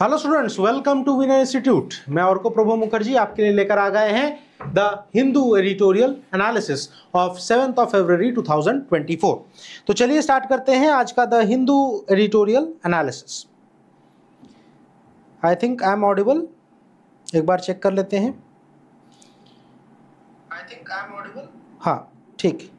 Hello students welcome to Vinay institute मैं और प्रभु मुखर्जी आपके लिए लेकर आ गए हैं the Hindu editorial analysis of seventh of February 2024 तो चलिए स्टार्ट करते हैं आज का the Hindu editorial analysis I think I am audible एक बार चेक कर लेते हैं I think I am audible हाँ ठीक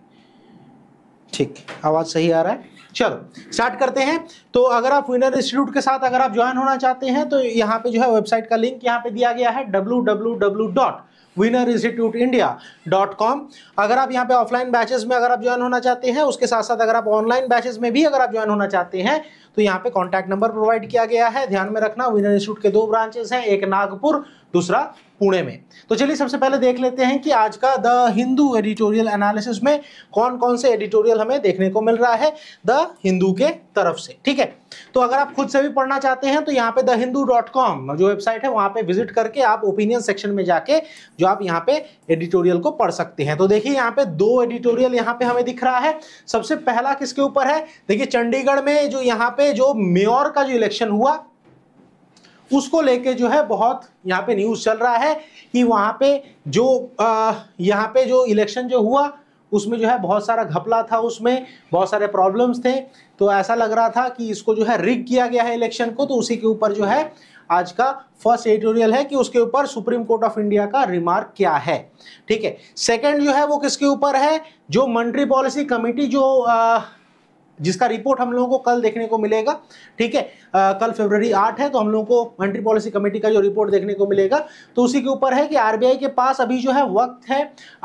ठीक आवाज़ सही आ रहा है चलो स्टार्ट करते हैं तो अगर आप विनर इंस्टीट्यूट के साथ अगर आप ज्वाइन होना चाहते हैं तो यहाँ पे जो है वेबसाइट का लिंक यहाँ पे दिया गया है W W W dot winner institute India dot com अगर आप यहाँ पे ऑफलाइन बैचेस में अगर आप ज्वाइन होना चाहते हैं उसके साथ साथ अगर आप ऑनलाइन बैचेस में भी अगर आप ज्वाइन होना चाहते हैं तो यहाँ पे कॉन्टैक्ट नंबर प्रोवाइड किया गया है ध्यान में रखना विनर इंस्टीट्यूट के दो ब्रांचेस हैं एक नागपुर दूसरा पुणे में तो चलिए सबसे पहले देख लेते हैं कि आज का द हिंदू एडिटोरियल एनालिसिस में कौन कौन से एडिटोरियल हमें देखने को मिल रहा है द हिंदू के तरफ से ठीक है तो अगर आप खुद से भी पढ़ना चाहते हैं तो यहाँ पे द हिंदू डॉट कॉम जो वेबसाइट है वहाँ पे विजिट करके आप ओपिनियन सेक्शन में जाके जो आप यहाँ पे एडिटोरियल को पढ़ सकते हैं तो देखिए यहाँ पे दो एडिटोरियल यहाँ पे हमें दिख रहा है सबसे पहला किसके ऊपर है देखिए चंडीगढ़ में जो यहाँ पे जो मेयर का जो इलेक्शन हुआ उसको लेके जो है बहुत यहाँ पे न्यूज़ चल रहा है कि वहाँ पे जो यहाँ पे जो इलेक्शन जो हुआ उसमें जो है बहुत सारा घपला था उसमें बहुत सारे प्रॉब्लम्स थे तो ऐसा लग रहा था कि इसको जो है रिग किया गया है इलेक्शन को तो उसी के ऊपर जो है आज का फर्स्ट एडिटोरियल है कि उसके ऊपर सुप्रीम कोर्ट ऑफ इंडिया का रिमार्क क्या है ठीक है सेकंड जो है वो किसके ऊपर है जो मंट्री पॉलिसी कमेटी जो आ, जिसका रिपोर्ट हम लोगों को कल देखने को मिलेगा ठीक है कल फेब्रवरी आठ है तो हम लोगों को मंट्री पॉलिसी कमेटी का जो रिपोर्ट देखने को मिलेगा तो उसी के ऊपर है कि आरबीआई के पास अभी जो है वक्त है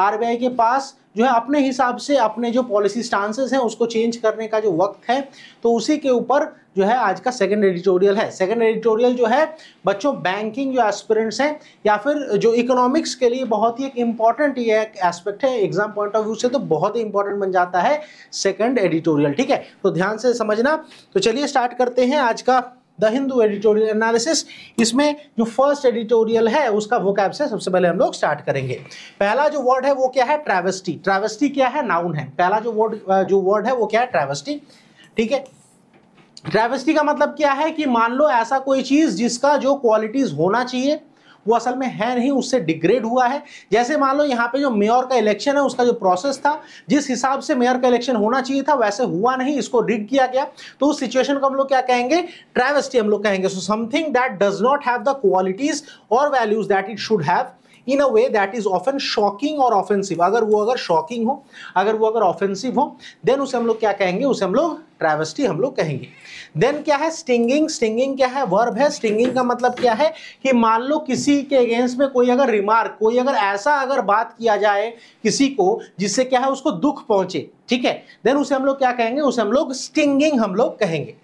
आरबीआई के पास जो है अपने हिसाब से अपने जो पॉलिसी स्टांसेस हैं उसको चेंज करने का जो वक्त है तो उसी के ऊपर जो है आज का सेकंड एडिटोरियल है सेकंड एडिटोरियल जो है बच्चों बैंकिंग जो एस्पिरेंट्स हैं या फिर जो इकोनॉमिक्स के लिए बहुत ही एक इम्पॉर्टेंट ये एस्पेक्ट है एग्जाम पॉइंट ऑफ व्यू से तो बहुत ही इंपॉर्टेंट बन जाता है सेकंड एडिटोरियल ठीक है तो ध्यान से समझना तो चलिए स्टार्ट करते हैं आज का द हिंदू एडिटोरियल एनालिसिस इसमें जो फर्स्ट एडिटोरियल है उसका वो कैप से सबसे पहले हम लोग स्टार्ट करेंगे पहला जो वर्ड है वो क्या है ट्रेवेस्टी ट्रेवेस्टी क्या है नाउन है पहला जो वर्ड जो वर्ड है वो क्या है ट्रेवेस्टी ठीक है ट्रेवेस्टी का मतलब क्या है कि मान लो ऐसा कोई चीज़ जिसका जो क्वालिटीज़ होना चाहिए वो असल में है नहीं उससे डिग्रेड हुआ है जैसे मान लो यहाँ पे जो मेयर का इलेक्शन है उसका जो प्रोसेस था जिस हिसाब से मेयर का इलेक्शन होना चाहिए था वैसे हुआ नहीं इसको रिग किया गया तो उस सिचुएशन को हम लोग क्या कहेंगे ट्रेवेस्टी हम लोग कहेंगे so something that does not have the qualities और values that it should have in a way that is often shocking और ऑफेंसिव अगर वो अगर शॉकिंग हो अगर वो अगर ऑफेंसिव हो देन उसे हम लोग क्या कहेंगे उसे हम लोग ट्रेवेस्टी हम लोग कहेंगे देन क्या है स्टिंगिंग स्टिंगिंग क्या है वर्ब है स्टिंगिंग का मतलब क्या है कि मान लो किसी के अगेंस्ट में कोई अगर रिमार्क कोई अगर ऐसा अगर बात किया जाए किसी को जिससे क्या है उसको दुख पहुंचे ठीक है देन उसे हम लोग क्या कहेंगे उसे हम लोग स्टिंगिंग हम लोग कहेंगे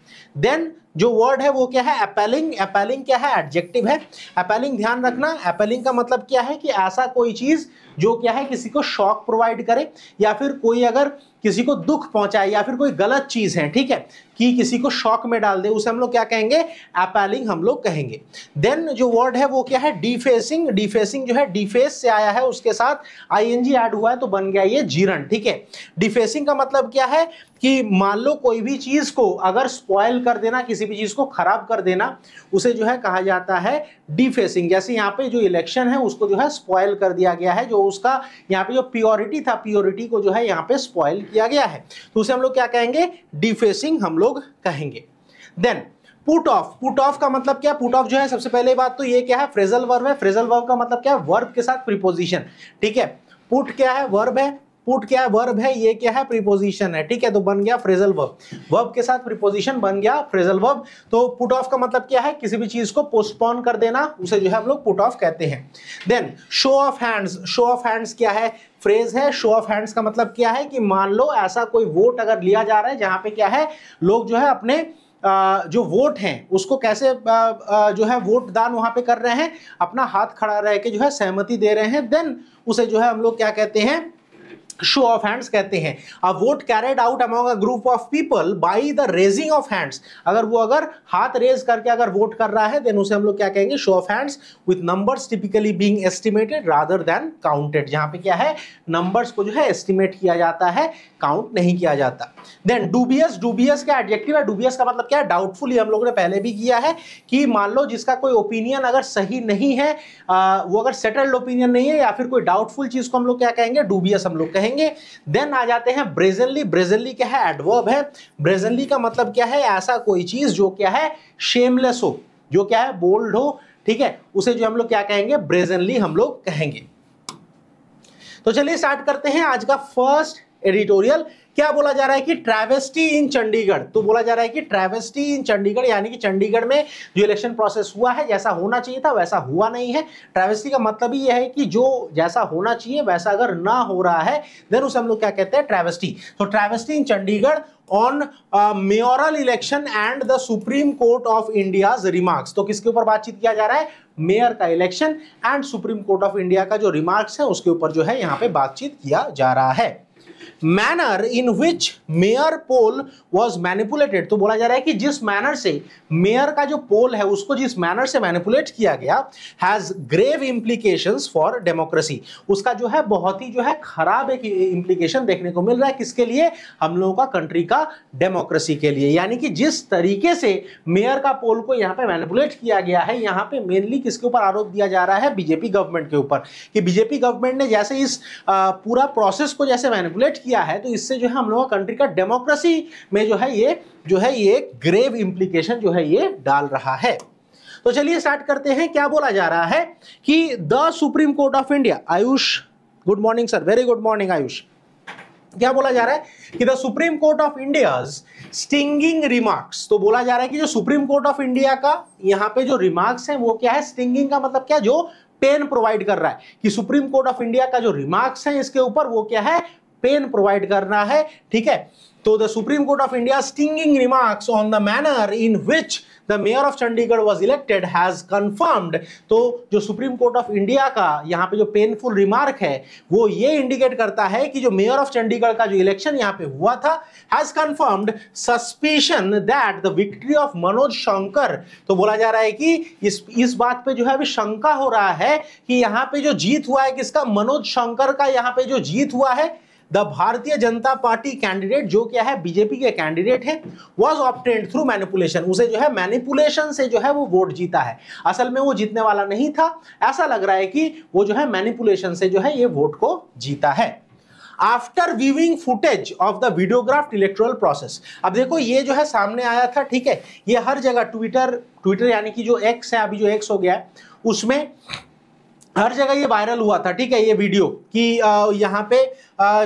देन जो वर्ड है वो क्या है एपेलिंग एपेलिंग क्या है एडजेक्टिव है एपेलिंग ध्यान रखना एपेलिंग का मतलब क्या है कि ऐसा कोई चीज़ जो क्या है किसी को शॉक प्रोवाइड करे या फिर कोई अगर किसी को दुख पहुंचाए या फिर कोई गलत चीज़ है ठीक है कि किसी को शॉक में डाल दे उसे हम लोग क्या कहेंगे एपेलिंग हम लोग कहेंगे देन जो वर्ड है वो क्या है डिफेसिंग डिफेसिंग जो है डिफेस से आया है उसके साथ आईएनजी ऐड हुआ है तो बन गया ये जीरण ठीक है डिफेसिंग का मतलब क्या है कि मान लो कोई भी चीज़ को अगर स्पॉयल कर देना किसी भी चीज़ को खराब कर देना उसे जो है कहा जाता है डिफेसिंग जैसे यहाँ पे जो इलेक्शन है उसको जो है स्पॉयल कर दिया गया है जो उसका यहाँ पे जो प्योरिटी था प्योरिटी को जो है यहाँ पे स्पॉयल किया गया है तो उसे हम लोग क्या कहेंगे डिफेसिंग हम लोग कहेंगे then put off put off का मतलब क्या पुट ऑफ जो है सबसे पहले बात तो ये क्या है फ्रेजल वर्ब है फ्रेजल वर्ब का मतलब क्या है वर्ब के साथ प्रिपोजिशन ठीक है पुट क्या है वर्ब है पुट क्या है वर्ब है ये क्या है प्रीपोजिशन है ठीक है तो बन गया फ्रेजल वर्ब वर्ब के साथ प्रीपोजिशन बन गया फ्रेजल वर्ब तो पुट ऑफ का मतलब क्या है किसी भी चीज को पोस्टपोन कर देना उसे जो है हम लोग पुट ऑफ कहते हैं then show of hands show of hands क्या है फ्रेज है शो ऑफ हैंड्स का मतलब क्या है कि मान लो ऐसा कोई वोट अगर लिया जा रहा है जहां पे क्या है लोग जो है अपने जो वोट हैं उसको कैसे जो है वोट दान वहां पे कर रहे हैं अपना हाथ खड़ा रह के जो है सहमति दे रहे हैं देन उसे जो है हम लोग क्या कहते हैं शो ऑफ हैंड्स कहते हैं a vote carried out among a group of people by the raising of hands अगर वो अगर हाथ रेज करके अगर वोट कर रहा है देन उसे हम लोग क्या कहेंगे show of hands with numbers typically being estimated rather than counted जहां पे क्या है नंबर्स को जो है एस्टिमेट किया जाता है काउंट नहीं किया जाता देन डूबियस डूबियस का एडजेक्टिव है डूबियस का मतलब क्या है डाउटफुल हम लोगों ने पहले भी किया है कि मान लो जिसका कोई ओपिनियन अगर सही नहीं है आ, वो अगर सेटल्ड ओपिनियन नहीं है या फिर कोई डाउटफुल चीज को हम लोग क्या कहेंगे डूबियस हम लोग कहेंगे पढ़ेंगे देन आ जाते हैं ब्रेजनली ब्रेजनली क्या है एडवर्ब है ब्रेजनली का मतलब क्या है ऐसा कोई चीज़ जो क्या है शेमलेस हो जो क्या है बोल्ड हो ठीक है उसे जो हम लोग क्या कहेंगे ब्रेजनली हम लोग कहेंगे तो चलिए स्टार्ट करते हैं आज का फर्स्ट एडिटोरियल क्या बोला जा रहा है कि ट्रेवेस्टी इन चंडीगढ़ तो बोला जा रहा है कि ट्रेवेस्टी इन चंडीगढ़ यानी कि चंडीगढ़ में जो इलेक्शन प्रोसेस हुआ है जैसा होना चाहिए था वैसा हुआ नहीं है ट्रेवेस्टी का मतलब यह है कि जो जैसा होना चाहिए वैसा अगर ना हो रहा है देन उसे हम लोग क्या कहते हैं ट्रेवेस्टी तो travesty in Chandigarh on mayoral election and the Supreme Court of India remarks तो किसके ऊपर बातचीत किया जा रहा है मेयर का election and Supreme Court of India का जो रिमार्क्स है उसके ऊपर जो है यहाँ पे बातचीत किया जा रहा है manner in which mayor poll was manipulated तो बोला जा रहा है कि जिस मैनर से मेयर का जो पोल है उसको जिस मैनर से मैनिपुलेट किया गया has grave implication for democracy उसका जो है बहुत ही जो है खराब एक इम्प्लीकेशन देखने को मिल रहा है किसके लिए हम लोगों का कंट्री का डेमोक्रेसी के लिए यानी कि जिस तरीके से मेयर का पोल को यहाँ पे मैनिपुलेट किया गया है यहाँ पे मेनली किसके ऊपर आरोप दिया जा रहा है बीजेपी गवर्नमेंट के ऊपर कि बीजेपी गवर्नमेंट ने जैसे इस पूरा प्रोसेस को जैसे मैनिपुलेट इन्वेट किया है तो इससे जो है हम लोगों का कंट्री का डेमोक्रेसी में जो है ये जो है ये ग्रेव इम्प्लीकेशन जो है ये डाल रहा है तो चलिए स्टार्ट करते हैं क्या बोला जा रहा है कि the Supreme Court of India Ayush good morning sir very good morning Ayush क्या बोला जा रहा है कि the Supreme Court of India stinging remarks तो बोला जा रहा है कि जो सुप्रीम कोर्ट ऑफ इंडिया का यहाँ पे जो रिमार्क्स हैं वो क्या है स्टिंगिंग का मतलब क्या जो पेन प्रोवाइड कर रहा है कि सुप्रीम कोर्ट ऑफ इंडिया का जो रिमार्क्स हैं इसके ऊपर वो क्या है पेन प्रोवाइड करना है ठीक है तो the Supreme Court of India stinging remarks on the manner in which the mayor of Chandigarh was elected has confirmed तो जो सुप्रीम कोर्ट ऑफ इंडिया का यहाँ पे जो पेनफुल रिमार्क है वो ये इंडिकेट करता है कि जो मेयर ऑफ चंडीगढ़ का जो इलेक्शन यहाँ पे हुआ था has confirmed suspicion that the victory of Manoj Shankar तो बोला जा रहा है कि इस इस बात पे जो है अभी शंका हो रहा है कि यहाँ पे जो जीत हुआ है किसका मनोज शंकर का यहाँ पे जो जीत हुआ है द भारतीय जनता पार्टी कैंडिडेट जो क्या है बीजेपी के कैंडिडेट है वॉज ऑप्टेंड थ्रू मैनिपुलेशन उसे जो है मैनिपुलेशन से जो है वो वोट जीता है असल में वो जीतने वाला नहीं था ऐसा लग रहा है कि वो जो है मैनिपुलेशन से जो है ये वोट को जीता है After viewing footage of the videographed electoral process, अब देखो ये जो है सामने आया था ठीक है ये हर जगह Twitter, Twitter यानी कि जो X है अभी जो X हो गया है उसमें हर जगह ये वायरल हुआ था ठीक है ये वीडियो कि यहाँ पे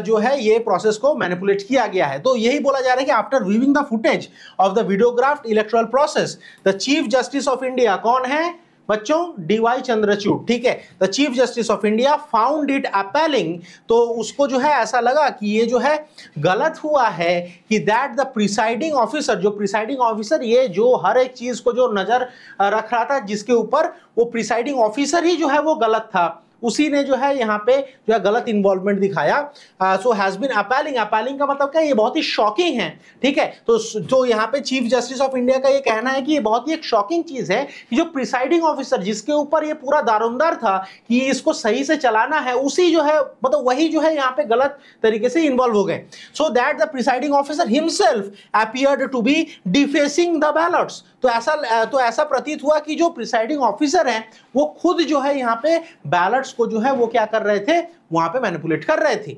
जो है ये प्रोसेस को मैनिपुलेट किया गया है तो यही बोला जा रहा है कि after viewing the footage of the videographed electoral process the Chief Justice of India कौन है बच्चों डीवाई चंद्रचूड ठीक है the Chief Justice of India found it appalling तो उसको जो है ऐसा लगा कि ये जो है गलत हुआ है कि दैट द प्रिसाइडिंग ऑफिसर जो प्रिसाइडिंग ऑफिसर ये जो हर एक चीज को जो नजर रख रहा था जिसके ऊपर वो प्रिसाइडिंग ऑफिसर ही जो है वो गलत था उसी ने जो है यहाँ पे जो है गलत इन्वॉल्वमेंट दिखाया सो हैज़ बिन अपैलिंग अपैलिंग का मतलब क्या ये बहुत ही शॉकिंग है ठीक है तो जो तो यहाँ पे चीफ जस्टिस ऑफ इंडिया का ये कहना है कि ये बहुत ही एक शॉकिंग चीज़ है कि जो प्रिसाइडिंग ऑफिसर जिसके ऊपर ये पूरा दारोमदार था कि इसको सही से चलाना है उसी जो है मतलब वही जो है यहाँ पे गलत तरीके से इन्वॉल्व हो गए so that the presiding officer himself appeared to be defacing the ballots तो ऐसा तो ऐसा प्रतीत हुआ कि जो प्रिसाइडिंग ऑफिसर हैं वो खुद जो है यहाँ पे बैलेट्स को जो है वो क्या कर रहे थे वहां पे मैनिपुलेट कर रहे थे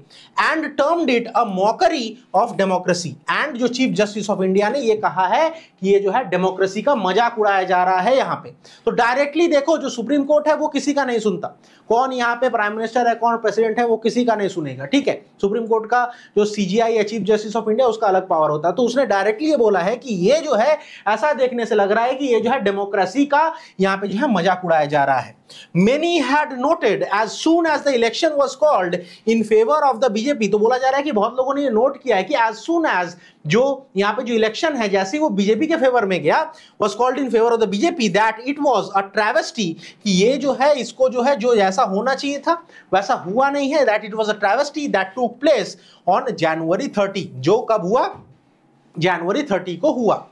and termed it a mockery of democracy and जो चीफ जस्टिस ऑफ इंडिया ने ये कहा है कि ये जो है डेमोक्रेसी का मजाक उड़ाया जा रहा है यहाँ पे तो डायरेक्टली देखो जो सुप्रीम कोर्ट है वो किसी का नहीं सुनता कौन यहाँ पे प्राइम मिनिस्टर है कौन प्रेसिडेंट है वो किसी का नहीं सुनेगा ठीक है सुप्रीम कोर्ट का जो सीजीआई या चीफ जस्टिस ऑफ इंडिया उसका अलग पावर होता है तो उसने डायरेक्टली ये बोला है कि ये जो है ऐसा देखने से लग रहा है कि ये जो है डेमोक्रेसी का यहाँ पे जो है मजाक उड़ाया जा रहा है many had noted as soon as the election was called in favour of the BJP तो बोला जा रहा है कि बहुत लोगों ने ये नोट किया है कि एज सुन एज जो यहाँ पे जो इलेक्शन है जैसे वो बीजेपी के फेवर में गया was called in favour of the BJP that it was a travesty कि ये जो है इसको जो है जो जैसा होना चाहिए था वैसा हुआ नहीं है that it was a travesty that took place on January thirty जो कब हुआ जनवरी थर्टी को हुआ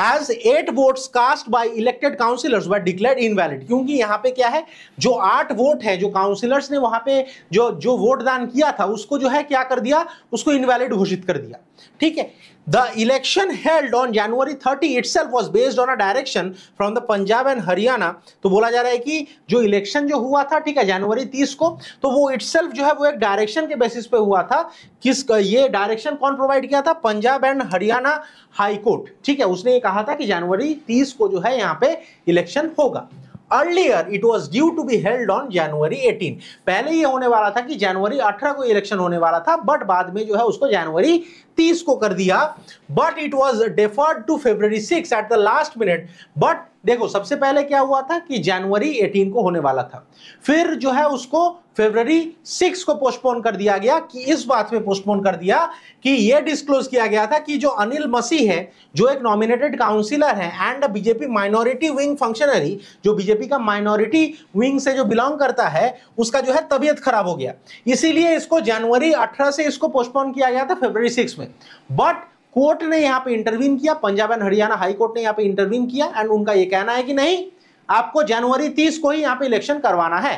as eight votes cast by elected councillors were declared invalid क्योंकि यहाँ पे क्या है जो आठ वोट है जो काउंसिलर्स ने वहां पे जो जो वोट दान किया था उसको जो है क्या कर दिया उसको इनवैलिड घोषित कर दिया ठीक है The election held on January 30 itself was based on a direction from the Punjab and Haryana. तो बोला जा रहा है कि जो इलेक्शन जो हुआ था ठीक है जनवरी 30 को तो वो इटसेल्फ जो है वो एक डायरेक्शन के बेसिस पे हुआ था किस ये डायरेक्शन कौन प्रोवाइड किया था पंजाब एंड हरियाणा हाईकोर्ट ठीक है उसने ये कहा था कि जनवरी 30 को जो है यहाँ पे इलेक्शन होगा earlier it was due to be held on January 18 पहले ये होने वाला था कि जनवरी 18 को इलेक्शन होने वाला था बट बाद में जो है उसको जनवरी 30 को कर दिया but it was deferred to February 6 at the last minute but देखो सबसे पहले क्या हुआ था कि जनवरी 18 को होने वाला था फिर जो है उसको फरवरी 6 को पोस्टपोन कर दिया गया कि इस बात पे पोस्टपोन कर दिया कि यह डिस्क्लोज किया गया था कि जो अनिल मसी है जो एक नॉमिनेटेड काउंसिलर है and BJP minority wing functionary जो बीजेपी का माइनॉरिटी विंग से जो बिलोंग करता है उसका जो है तबियत खराब हो गया इसीलिए इसको जनवरी अठारह से इसको पोस्टपोन किया गया था फेब्रवरी सिक्स में बट कोर्ट ने यहाँ पे इंटरवीन किया Punjab and Haryana high court ने यहाँ पे इंटरवीन किया एंड उनका ये कहना है कि नहीं आपको जनवरी तीस को ही यहाँ पे इलेक्शन करवाना है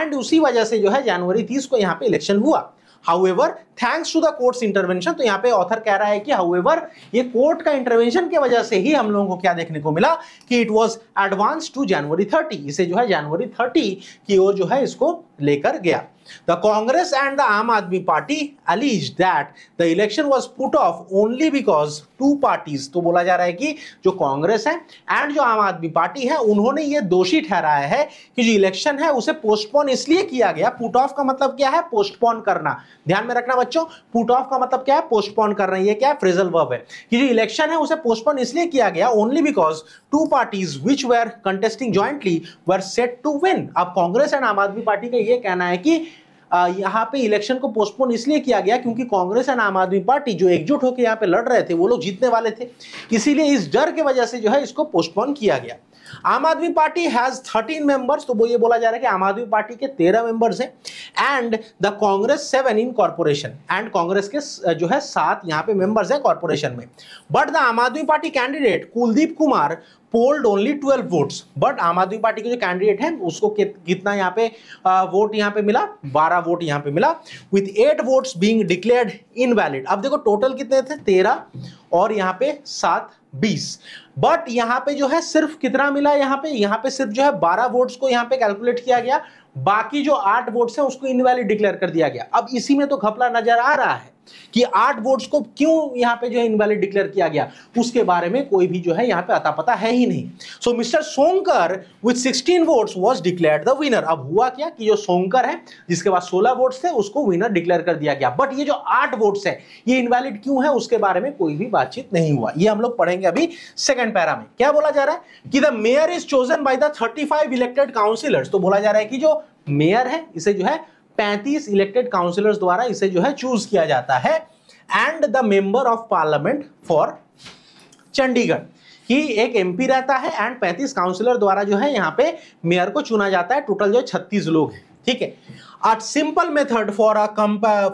एंड उसी वजह से जो है जनवरी तीस को यहाँ पे इलेक्शन हुआ however thanks to the court's intervention तो यहाँ पे ऑथर कह रहा है कि हाउएवर ये कोर्ट का इंटरवेंशन के वजह से ही हम लोगों को क्या देखने को मिला कि it was advance to January thirty इसे जो है जनवरी थर्टी की ओर जो है इसको लेकर गया the Congress and the Aam Aadmi Party alleges that the election was put off only because two parties तो बोला जा रहा है कि जो कांग्रेस है एंड जो आम आदमी पार्टी है उन्होंने ये दोषी ठहराया है कि जो इलेक्शन है उसे पोस्टपोन इसलिए किया गया पुट ऑफ का मतलब क्या है पोस्टपोन करना ध्यान में रखना बच्चों पुट ऑफ का मतलब क्या है पोस्टपोन करना ये क्या है फ्रिजल वर्ब है कि जो इलेक्शन है उसे पोस्टपोन इसलिए किया गया only because two parties which were contesting jointly were set to win अब कांग्रेस एंड आम आदमी पार्टी का ये कहना है कि यहाँ पे इलेक्शन को पोस्टपोन इसलिए किया गया क्योंकि कांग्रेस एंड आम आदमी पार्टी जो एकजुट होकर यहाँ पे लड़ रहे थे वो लोग जीतने वाले थे इसीलिए इस डर के वजह से जो है इसको पोस्टपोन किया गया आम Aadmi party has thirteen members तो वो ये बोला जा रहा है कि आम आदमी पार्टी के तेरह मेंबर्स हैं and the Congress seven in corporation and Congress के जो है सात यहाँ पे मेंबर्स हैं कॉरपोरेशन में but the Aam Aadmi Party candidate Kuldeep Kumar polled only twelve votes but Aam Aadmi party के जो कैंडिडेट हैं उसको कितना यहाँ पे वोट यहाँ पे मिला बारह वोट यहाँ पे मिला with eight votes being declared invalid अब देखो टोटल कितने थे तेरह और यहाँ पे सात बीस बट यहाँ पे जो है सिर्फ कितना मिला यहाँ पे यहाँ पे सिर्फ जो है बारह वोट्स को यहाँ पे कैलकुलेट किया गया बाकी जो आठ वोट्स हैं उसको इनवैलिड डिक्लेयर कर दिया गया अब इसी में तो घपला नजर आ रहा है कि आठ वोट्स को क्यों यहां पे जो है इनवैलिड डिक्लेयर किया गया उसके बारे में कोई भी जो है यहां पे अता पता है ही नहीं so Mister Sonkar with 16 votes was declare the winner अब हुआ क्या कि जो सोंकर है जिसके पास 16 वोट्स थे उसको विनर डिक्लेयर कर दिया गया बट ये जो आठ वोट्स है ये इनवैलिड क्यों है उसके बारे में कोई भी बातचीत नहीं हुआ ये हम लोग पढ़ेंगे अभी सेकेंड पैरा में क्या बोला जा रहा है कि the mayor is chosen by the thirty elected councillors तो बोला जा रहा है कि जो मेयर है इसे जो है 35 इलेक्टेड काउंसिलर्स द्वारा इसे जो है चूज किया जाता है and the member of parliament for Chandigarh कि एक एमपी रहता है एंड 35 काउंसिलर द्वारा जो है यहाँ पे मेयर को चुना जाता है टोटल जो है छत्तीस लोग हैं ठीक है a simple method for a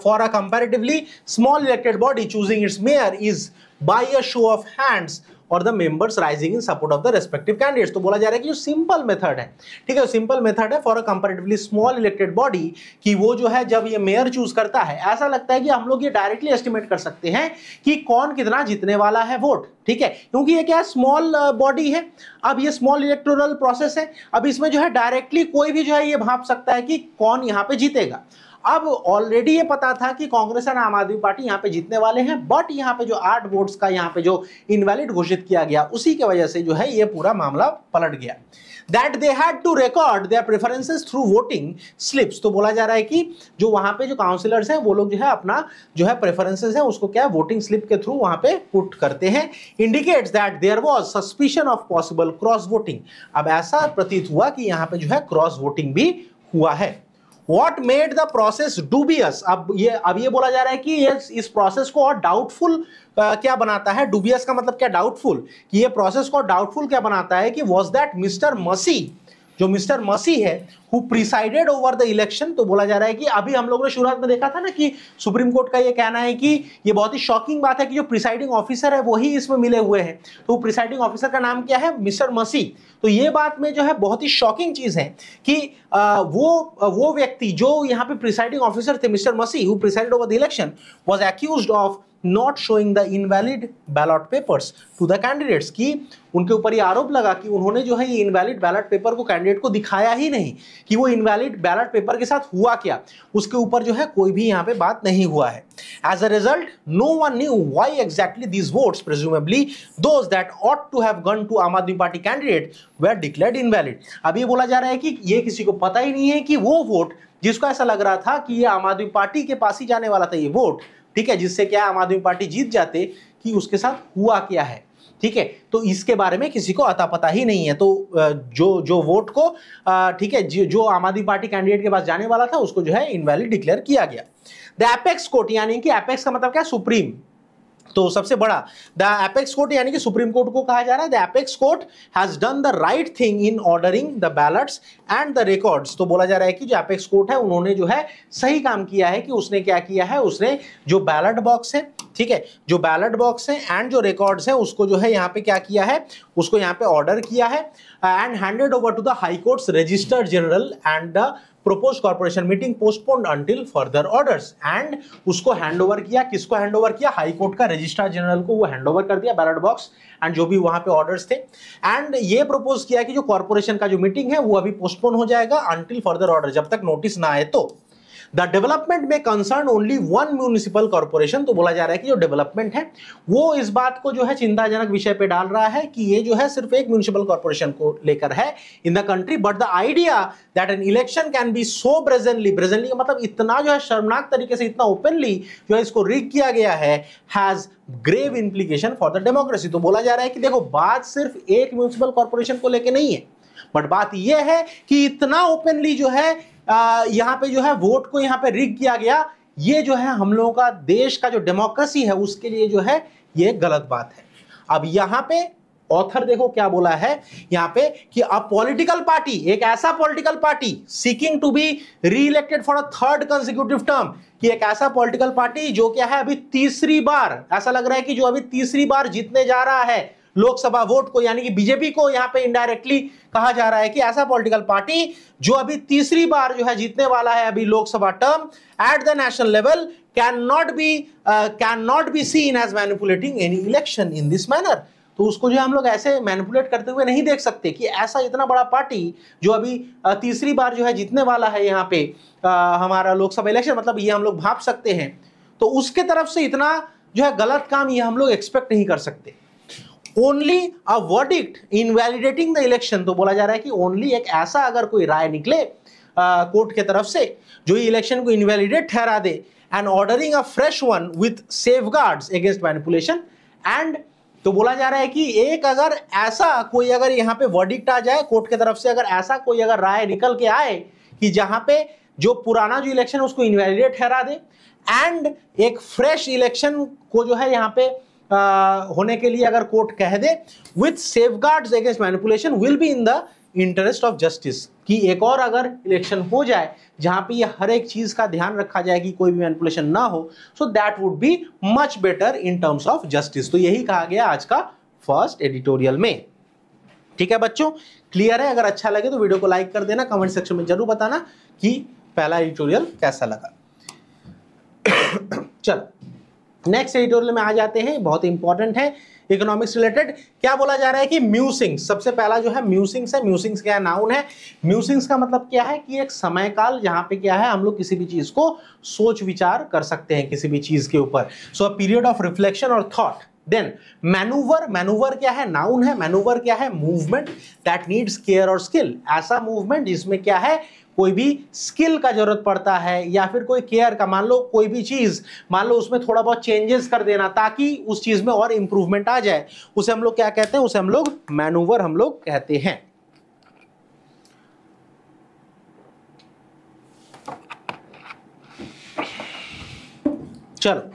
for a comparatively small elected body choosing its mayor is by a show of hands और the members rising in support of the respective candidates तो बोला जा रहा है कि जो सिंपल मेथड है ठीक है सिंपल मेथड है for a comparatively small elected body कि वो जो है जब ये मेयर चूज करता है ऐसा लगता है कि हम लोग ये डायरेक्टली एस्टिमेट कर सकते हैं कि कौन कितना जीतने वाला है वोट ठीक है क्योंकि ये क्या स्मॉल बॉडी uh, है अब ये स्मॉल इलेक्टोरल प्रोसेस है अब इसमें जो है डायरेक्टली कोई भी जो है ये भाप सकता है कि कौन यहाँ पे जीतेगा अब ऑलरेडी ये पता था कि कांग्रेस और आम आदमी पार्टी यहाँ पे जीतने वाले हैं बट यहाँ पे जो आठ वोट्स का यहाँ पे जो इनवैलिड घोषित किया गया उसी की वजह से जो है ये पूरा मामला पलट गया that they had to record their preferences through voting slips तो बोला जा रहा है कि जो वहाँ पे जो काउंसिलर्स हैं वो लोग जो है अपना जो है प्रेफरेंसेस है उसको क्या वोटिंग स्लिप के थ्रू वहाँ पे पुट करते हैं indicates that there was suspicion of possible cross voting अब ऐसा प्रतीत हुआ कि यहाँ पे जो है क्रॉस वोटिंग भी हुआ है what made the process dubious अब ये अब ये बोला जा रहा है कि ये इस प्रोसेस को और डाउटफुल क्या बनाता है डूबियस का मतलब क्या डाउटफुल कि ये प्रोसेस को डाउटफुल क्या बनाता है कि वॉज दैट मिस्टर मसी जो मिस्टर मसी है who presided over the election तो बोला जा रहा है कि अभी हम लोगों ने शुरुआत में देखा था ना कि सुप्रीम कोर्ट का ये कहना है कि ये बहुत ही शॉकिंग बात है कि जो प्रिसाइडिंग ऑफिसर है वही इसमें मिले हुए हैं तो प्रिसाइडिंग ऑफिसर का नाम क्या है मिस्टर मसी तो ये बात में जो है बहुत ही शॉकिंग चीज़ है कि वो वो व्यक्ति जो यहाँ पे प्रिसाइडिंग ऑफिसर थे Mister Masih who presided over the election was accuse of not showing the invalid ballot papers to the candidates कि उनके ऊपर ये आरोप लगा कि उन्होंने जो है ये इनवैलिड बैलेट पेपर को कैंडिडेट को दिखाया ही नहीं कि वो इनवैलिड बैलेट पेपर के साथ हुआ क्या उसके ऊपर जो है कोई भी यहाँ पे बात नहीं हुआ है as a result no one knew why exactly this votes presumably those that ought to have gone to Aam Aadmi Party candidate are declare invalid अब ये बोला जा रहा है कि ये किसी को पता ही नहीं है कि वो वोट जिसको ऐसा लग रहा था कि ये आम आदमी पार्टी के पास ही जाने वाला था ये वोट ठीक है जिससे क्या आम आदमी पार्टी जीत जाते कि उसके साथ हुआ क्या है ठीक है तो इसके बारे में किसी को अता पता ही नहीं है तो जो जो वोट को ठीक है जो आम आदमी पार्टी कैंडिडेट के पास जाने वाला था उसको जो है इनवैलिड डिक्लेयर किया गया द एपेक्स कोर्ट यानी कि एपेक्स का मतलब क्या सुप्रीम तो सबसे बड़ा द एपेक्स कोर्ट यानी कि सुप्रीम कोर्ट को कहा जा रहा है the apex court has done the right thing in ordering the ballots and the records तो बोला जा रहा है कि जो एपेक्स कोर्ट है उन्होंने जो है सही काम किया है कि उसने क्या किया है उसने जो बैलेट बॉक्स है ठीक है जो बैलेट बॉक्स है एंड जो रिकॉर्ड्स है उसको जो है यहाँ पे क्या किया है उसको यहाँ पे ऑर्डर किया है and handed over to the high court's registrar general and the proposed corporation meeting postpone until further orders and उसको हैंडओवर किया किसको हैंडओवर किया हाई कोर्ट का रजिस्ट्रार जनरल को वो हैंडओवर कर दिया बैलेट बॉक्स एंड जो भी वहां पे ऑर्डर्स थे एंड ये प्रपोज किया कि जो कॉर्पोरेशन का जो मीटिंग है वो अभी पोस्टपोन हो जाएगा अंटिल फर्दर ऑर्डर जब तक नोटिस ना आए तो द डेवलपमेंट में concern only one municipal corporation तो बोला जा रहा है कि जो डेवलपमेंट है वो इस बात को जो है चिंताजनक विषय पे डाल रहा है कि ये जो है सिर्फ एक म्यूनिसिपल कॉरपोरेशन को लेकर है in the country but the idea that an election can be so brazenly brazenly मतलब इतना जो है शर्मनाक तरीके से इतना ओपनली जो है इसको रिक किया गया है has grave implication for the democracy तो बोला जा रहा है कि देखो बात सिर्फ एक म्यूनिसिपल कॉरपोरेशन को लेकर नहीं है बट बात यह है कि इतना ओपनली जो है यहाँ पे जो है वोट को यहाँ पे रिग किया गया ये जो है हम लोगों का देश का जो डेमोक्रेसी है उसके लिए जो है ये गलत बात है अब यहाँ पे ऑथर देखो क्या बोला है यहाँ पे कि अ पॉलिटिकल पार्टी एक ऐसा political party seeking to be re elected for a third consecutive term कि एक ऐसा पॉलिटिकल पार्टी जो क्या है अभी तीसरी बार ऐसा लग रहा है कि जो अभी तीसरी बार जीतने जा रहा है लोकसभा वोट को यानी कि बीजेपी को यहाँ पे इनडायरेक्टली कहा जा रहा है कि ऐसा पॉलिटिकल पार्टी जो अभी तीसरी बार जो है जीतने वाला है अभी Lok Sabha term at the national level can not be can not be seen as manipulating any election in this manner तो उसको जो हम लोग ऐसे मैनिपुलेट करते हुए नहीं देख सकते कि ऐसा इतना बड़ा पार्टी जो अभी uh, तीसरी बार जो है जीतने वाला है यहाँ पे आ, uh, हमारा लोकसभा इलेक्शन मतलब ये हम लोग भाप सकते हैं तो उसके तरफ से इतना जो है गलत काम ये हम लोग एक्सपेक्ट नहीं कर सकते only a verdict invalidating the election तो बोला जा रहा है कि ओनली एक ऐसा अगर कोई राय निकले कोर्ट uh, के तरफ से जो इलेक्शन को इनवैलिडेट ठहरा दे and ordering a fresh one with safeguard against manipulation and तो बोला जा रहा है कि एक अगर ऐसा कोई अगर यहाँ पे वर्डिक्ट आ जाए कोर्ट के तरफ से अगर ऐसा कोई अगर राय निकल के आए कि जहाँ पे जो पुराना जो इलेक्शन उसको इनवैलिडेट ठहरा दे एंड एक फ्रेश इलेक्शन को जो है यहाँ पे होने के लिए अगर कोर्ट कह दे with safeguards against manipulation will be in the interest of justice कि एक और अगर इलेक्शन हो जाए जहां पे ये हर एक चीज़ का ध्यान रखा जाए कि कोई भी मैनिपुलेशन ना हो so that would be much better in terms of justice तो यही कहा गया आज का फर्स्ट एडिटोरियल में ठीक है बच्चों क्लियर है अगर अच्छा लगे तो वीडियो को लाइक कर देना कमेंट सेक्शन में जरूर बताना कि पहला एडिटोरियल कैसा लगा चलो नेक्स्ट एडिटोरियल में आ जाते हैं बहुत इंपॉर्टेंट है इकोनॉमिक्स रिलेटेड क्या बोला जा रहा है कि म्यूसिंग्स सबसे पहला जो है म्यूसिंग्स है म्यूसिंग्स क्या नाउन है म्यूसिंग्स का मतलब क्या है कि एक समय काल जहां पे क्या है हम लोग किसी भी चीज़ को सोच विचार कर सकते हैं किसी भी चीज़ के ऊपर so a period of reflection और थॉट देन मैनूवर मैनूवर क्या है नाउन है मैनूवर क्या है मूवमेंट दैट नीड्स केयर और स्किल ऐसा मूवमेंट जिसमें क्या है कोई भी स्किल का जरूरत पड़ता है या फिर कोई केयर का मान लो कोई भी चीज़ मान लो उसमें थोड़ा बहुत चेंजेस कर देना ताकि उस चीज़ में और इंप्रूवमेंट आ जाए उसे हम लोग क्या कहते हैं उसे हम लोग मैनूवर हम लोग कहते हैं चलो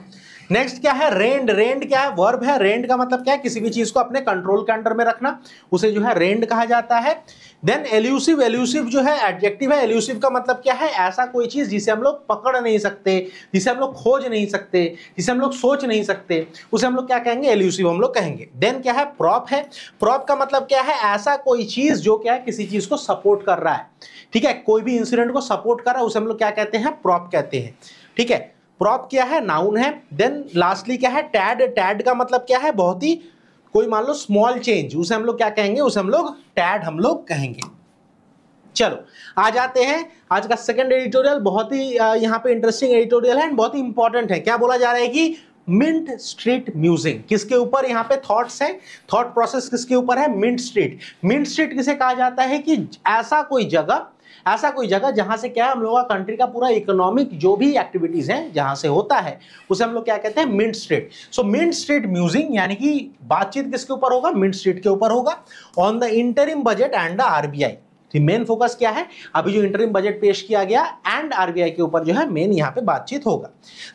नेक्स्ट क्या है रेंड रेंड क्या है वर्ब है रेंड का मतलब क्या है किसी भी चीज को अपने कंट्रोल के अंडर में रखना उसे जो है रेंड कहा जाता है देन एल्यूसिव एल्यूसिव जो है एडजेक्टिव है एल्यूसिव का मतलब क्या है ऐसा कोई चीज जिसे हम लोग पकड़ नहीं सकते जिसे हम लोग खोज नहीं सकते जिसे हम लोग सोच नहीं सकते उसे हम लोग क्या कहेंगे एल्यूसिव हम लोग कहेंगे देन क्या है प्रॉप है प्रॉप का मतलब क्या है ऐसा कोई चीज जो क्या है किसी चीज को सपोर्ट कर रहा है ठीक है कोई भी इंसिडेंट को सपोर्ट कर रहा है उसे हम लोग क्या कहते हैं प्रॉप कहते हैं ठीक है प्रॉप क्या है नाउन है देन लास्टली क्या है टैड टैड का मतलब क्या है बहुत ही कोई मान लो स्मॉल चेंज उसे हम लोग क्या कहेंगे उसे हम लोग टैड हम लोग कहेंगे चलो आ जाते हैं आज का सेकंड एडिटोरियल बहुत ही यहाँ पे इंटरेस्टिंग एडिटोरियल है बहुत ही इंपॉर्टेंट है क्या बोला जा रहा है कि मिंट स्ट्रीट म्यूजिक किसके ऊपर यहाँ पे थॉट्स हैं थॉट प्रोसेस किसके ऊपर है मिंट स्ट्रीट मिंट स्ट्रीट किसे कहा जाता है कि ऐसा कोई जगह ऐसा कोई जगह जहाँ से क्या है हम लोगों का कंट्री का पूरा इकोनॉमिक जो भी एक्टिविटीज़ है जहां से होता है उसे हम लोग क्या कहते हैं Mint Street so Mint Street musing यानी कि बातचीत किसके ऊपर होगा मिंट स्ट्रीट के ऊपर होगा on the interim budget and the RBI main focus क्या है अभी जो इंटरिम बजट पेश किया गया एंड आरबीआई के ऊपर जो है मेन यहाँ पे बातचीत होगा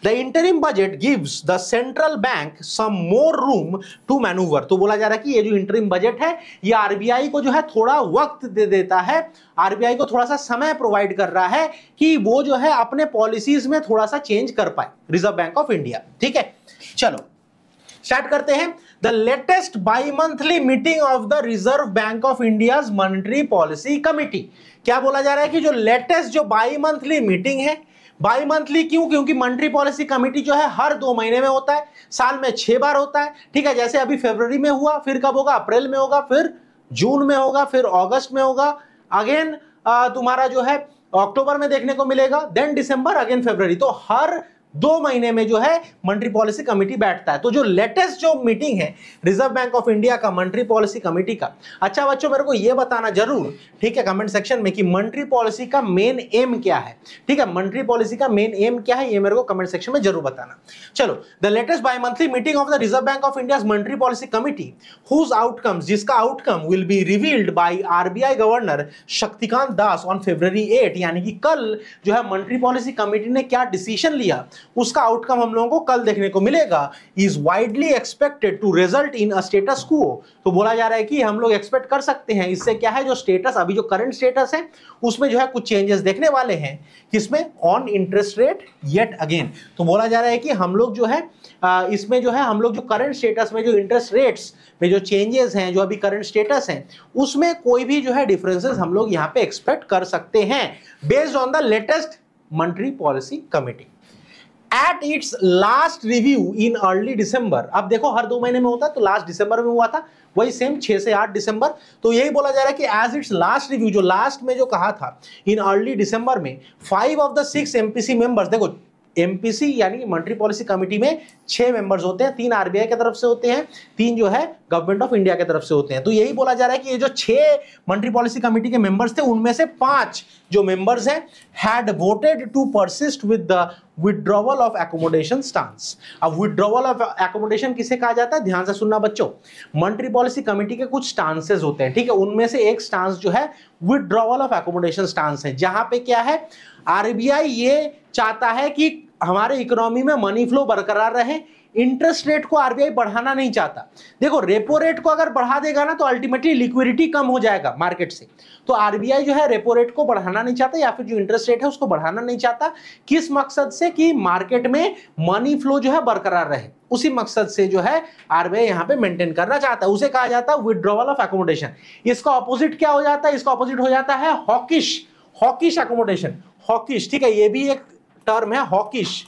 the interim budget gives the central bank some more room to manoeuvre तो बोला जा रहा है कि ये जो इंटरिम बजट है ये आरबीआई को जो है थोड़ा वक्त दे देता है आरबीआई को थोड़ा सा समय प्रोवाइड कर रहा है कि वो जो है अपने पॉलिसीज में थोड़ा सा चेंज कर पाए रिजर्व बैंक ऑफ इंडिया ठीक है चलो स्टार्ट करते हैं the latest bi monthly meeting of the Reserve Bank of India monetary policy committee क्या बोला जा रहा है कि जो लेटेस्ट जो बाई मंथली मीटिंग है बाई मंथली क्यों क्योंकि मंट्री पॉलिसी कमेटी जो है हर दो महीने में होता है साल में छह बार होता है ठीक है जैसे अभी फरवरी में हुआ फिर कब होगा अप्रैल में होगा फिर जून में होगा फिर अगस्त में होगा अगेन तुम्हारा जो है अक्टूबर में देखने को मिलेगा देन दिसंबर अगेन फेब्रवरी तो हर दो महीने में जो है मंट्री पॉलिसी कमेटी बैठता है तो जो लेटेस्ट जो मीटिंग है रिजर्व बैंक ऑफ इंडिया का मंट्री पॉलिसी कमेटी का अच्छा बच्चों मेरे को यह बताना जरूर ठीक है कमेंट सेक्शन में कि मंट्री पॉलिसी का मेन एम क्या है ठीक है मंट्री पॉलिसी का मेन एम क्या है ये मेरे को कमेंट सेक्शन में जरूर बताना चलो the latest bi monthly meeting of the Reserve Bank of India monetary policy committee whose outcome जिसका outcome will be revealed by RBI governor Shaktikanta Das on February eight यानी कि कल जो है मंट्री पॉलिसी कमेटी ने क्या डिसीशन लिया उसका आउटकम हम लोगों को कल देखने को मिलेगा is widely expected to result in a status quo तो बोला जा रहा है कि हम लोग एक्सपेक्ट कर सकते हैं इससे क्या है जो स्टेटस अभी जो करंट स्टेटस है उसमें जो है कुछ चेंजेस देखने वाले हैं किसमें on interest rate yet again तो बोला जा रहा है कि हम लोग जो है इसमें जो है हम लोग जो करंट स्टेटस में जो इंटरेस्ट रेट्स में जो चेंजेस हैं जो अभी करंट स्टेटस हैं उसमें कोई भी जो है डिफरेंसेस हम लोग यहाँ पे एक्सपेक्ट कर सकते हैं based on the latest monetary policy committee at its last review in early December अब देखो हर दो महीने में होता है तो लास्ट डिसंबर में हुआ था वही सेम छह से आठ दिसंबर तो यही बोला जा रहा है कि एज इट्स लास्ट रिव्यू जो लास्ट में जो कहा था इन अर्ली डिसंबर में five of the six MPC members देखो एमपीसी यानी मंट्री पॉलिसी कमेटी में छह मेंबर्स होते हैं तीन आरबीआई की तरफ से होते हैं तीन जो है गवर्नमेंट ऑफ इंडिया की तरफ से होते हैं तो यही बोला जा रहा है कि ये जो छह मंट्री पॉलिसी कमेटी के मेंबर्स थे उनमें से पांच जो मेंबर्स हैं had voted to persist with the withdrawal of accommodation stance अब विड्रॉवल ऑफ एकोमोडेशन किसे कहा जाता है ध्यान से सुनना बच्चों मंट्री पॉलिसी कमेटी के कुछ स्टांसेज होते हैं ठीक है उनमें से एक स्टांस जो है विड्रॉवल ऑफ एकोमोडेशन स्टांस है जहां पे क्या है आरबीआई ये चाहता है कि हमारे इकोनॉमी में मनी फ्लो बरकरार रहे इंटरेस्ट रेट को आरबीआई बढ़ाना नहीं चाहता देखो रेपो रेट को अगर बढ़ा देगा ना तो अल्टीमेटली लिक्विडिटी कम हो जाएगा मार्केट से तो आरबीआई जो है रेपो रेट को बढ़ाना नहीं चाहता या फिर जो इंटरेस्ट रेट है उसको बढ़ाना नहीं चाहता किस मकसद से कि मार्केट में मनी फ्लो जो है बरकरार रहे उसी मकसद से जो है आरबीआई यहां पे मेंटेन करना चाहता है उसे कहा जाता है विड्रॉवल ऑफ एकोमोडेशन इसका ऑपोजिट क्या हो जाता है इसका ऑपोजिट हो जाता है हॉकिश हॉकिश एकोमोडेशन हॉकिश ठीक है ये भी एक टर्म है हॉकिश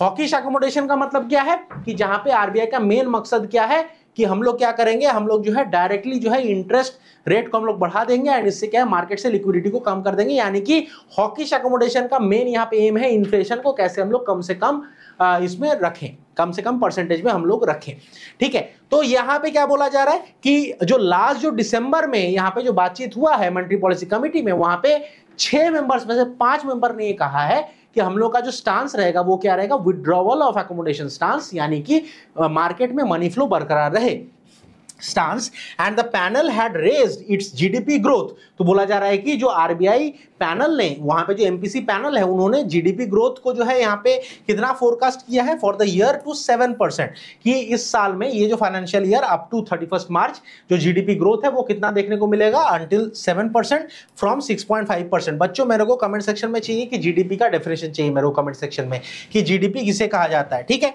हॉकिश एकोमोडेशन का मतलब क्या है कि जहां पे आरबीआई का मेन मकसद क्या है कि हम लोग क्या करेंगे हम लोग जो है डायरेक्टली जो है इंटरेस्ट रेट को हम लोग बढ़ा देंगे एंड इससे क्या है मार्केट से लिक्विडिटी को कम कर देंगे यानी कि हॉकिश एकोमोडेशन का मेन यहाँ पे एम है इन्फ्लेशन को कैसे हम लोग कम से कम इसमें रखें कम से कम परसेंटेज में हम लोग रखें ठीक है तो यहाँ पे क्या बोला जा रहा है कि जो लास्ट जो दिसंबर में यहाँ पे जो बातचीत हुआ है मंट्री पॉलिसी कमेटी में वहां पे छह मेंबर्स में से पांच मेंबर ने ये कहा है कि हम लोग का जो स्टांस रहेगा वो क्या रहेगा विड्रॉवल ऑफ एकोमोडेशन स्टांस यानी कि मार्केट में मनी फ्लो बरकरार रहे stance and the panel had raise its GDP growth तो बोला जा रहा है कि जो आरबीआई पैनल ने वहां पे जो एमपीसी पैनल है उन्होंने जीडीपी ग्रोथ को जो है यहाँ पे कितना फोरकास्ट किया है for the year to seven percent कि इस साल में ये जो financial year up to thirty first March जो जीडीपी ग्रोथ है वो कितना देखने को मिलेगा until seven percent from six point five percent बच्चों मेरे को कमेंट सेक्शन में चाहिए कि जीडीपी का डेफिनेशन चाहिए मेरे को कमेंट सेक्शन में कि जीडीपी किसे कहा जाता है ठीक है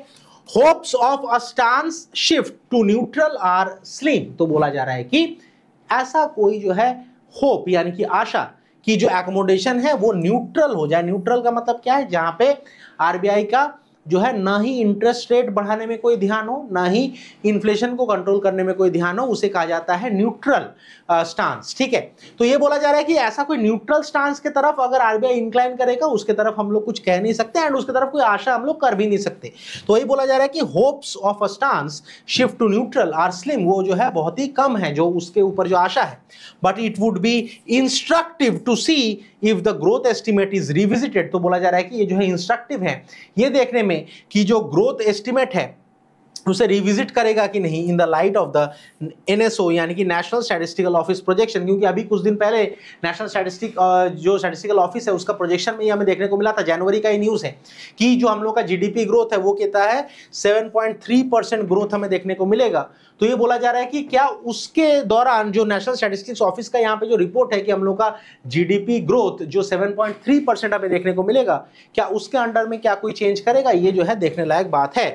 hopes of a stance shift to neutral are slim तो बोला जा रहा है कि ऐसा कोई जो है होप यानी कि आशा कि जो एकोमोडेशन है वो न्यूट्रल हो जाए न्यूट्रल का मतलब क्या है जहां पे आरबीआई का जो है ना ही इंटरेस्ट रेट बढ़ाने में कोई ध्यान हो ना ही इन्फ्लेशन को कंट्रोल करने में कोई ध्यान हो उसे कहा जाता है न्यूट्रल स्टांस uh, ठीक है तो ये बोला जा रहा है कि ऐसा कोई न्यूट्रल स्टांस के तरफ अगर आरबीआई इंक्लाइन करेगा उसके तरफ हम लोग कुछ कह नहीं सकते एंड उसके तरफ कोई आशा हम लोग कर भी नहीं सकते तो यही बोला जा रहा है कि hopes of a stance shift to neutral are slim वो जो है बहुत ही कम है जो उसके ऊपर जो आशा है but it would be instructive to see if the growth estimate is revisited तो बोला जा रहा है कि ये जो है इंस्ट्रक्टिव है ये देखने में में कि जो ग्रोथ एस्टिमेट है उसे रिविजिट करेगा कि नहीं in the light of the NSO यानी कि नेशनल स्टैटिस्टिकल ऑफिस प्रोजेक्शन क्योंकि अभी कुछ दिन पहले नेशनल स्टैटिस्टिक जो स्टैटिस्टिकल ऑफिस है उसका प्रोजेक्शन में हमें देखने को मिला था जनवरी का ही न्यूज़ है कि जो हम लोग का जीडीपी ग्रोथ है वो कहता है 7.3 परसेंट ग्रोथ हमें देखने को मिलेगा तो ये बोला जा रहा है कि क्या उसके दौरान जो नेशनल स्टैटिस्टिक्स ऑफिस का यहाँ पे जो रिपोर्ट है कि हम लोग का जीडीपी ग्रोथ जो 7.3 परसेंट हमें देखने को मिलेगा क्या उसके अंडर में क्या कोई चेंज करेगा ये जो है देखने लायक बात है